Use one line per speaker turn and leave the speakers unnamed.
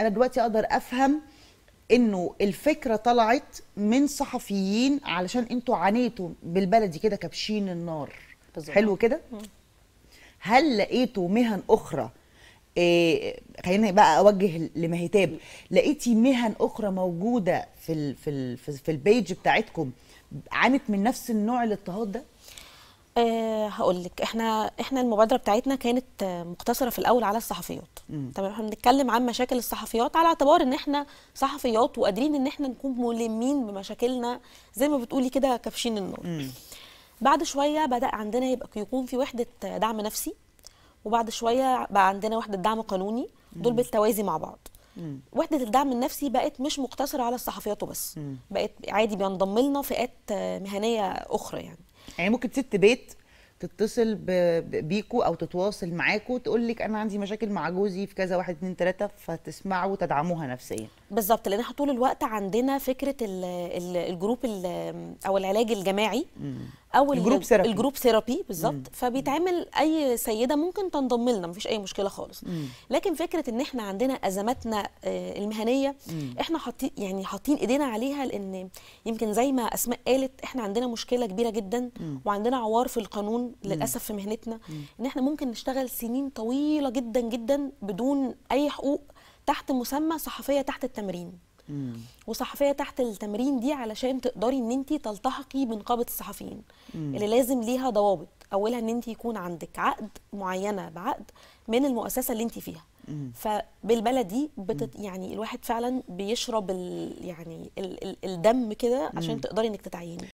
انا دلوقتي اقدر افهم انه الفكره طلعت من صحفيين علشان انتوا عانيتوا بالبلدي كده كبشين النار بزرق. حلو كده هل لقيتوا مهن اخرى إيه بقى اوجه لمهتاب لقيتي مهن اخرى موجوده في الـ في الـ في البيج بتاعتكم
عانت من نفس النوع الاضطهاد ده أه هقول لك احنا احنا المبادره بتاعتنا كانت مقتصره في الاول على الصحفيات تمام احنا بنتكلم عن مشاكل الصحفيات على اعتبار ان احنا صحفيات وقادرين ان احنا نكون ملمين بمشاكلنا زي ما بتقولي كده كافشين النار مم. بعد شويه بدا عندنا يبقى يكون في وحده دعم نفسي وبعد شويه بقى عندنا وحده دعم قانوني دول بالتوازي مع بعض وحده الدعم النفسي بقت مش مقتصره على الصحفيات وبس بقت عادي بينضم لنا فئات مهنيه اخرى يعني
يعني ممكن ست بيت تتصل بيكو او تتواصل معاكو تقول لك انا عندي مشاكل مع جوزي في كذا واحد اثنين ثلاثه فتسمعوا وتدعموها نفسيا
بالظبط لان احنا طول الوقت عندنا فكره الـ الـ الجروب الـ او العلاج الجماعي او الجروب سيرابي الجروب سيرابي بالظبط فبيتعمل اي سيده ممكن تنضم لنا مفيش اي مشكله خالص مم. لكن فكره ان احنا عندنا ازماتنا آه، المهنيه مم. احنا حاطين يعني حاطين ايدينا عليها لان يمكن زي ما اسماء قالت احنا عندنا مشكله كبيره جدا مم. وعندنا عوار في القانون للاسف في مهنتنا ان احنا ممكن نشتغل سنين طويله جدا جدا بدون اي حقوق تحت مسمى صحفيه تحت التمرين مم. وصحفيه تحت التمرين دي علشان تقدري ان انت تلتحقي بنقابه الصحفيين مم. اللي لازم ليها ضوابط اولها ان انت يكون عندك عقد معينه بعقد من المؤسسه اللي انت فيها فبالبلدي بتت يعني الواحد فعلا بيشرب ال يعني ال ال الدم كده عشان تقدري انك تتعيني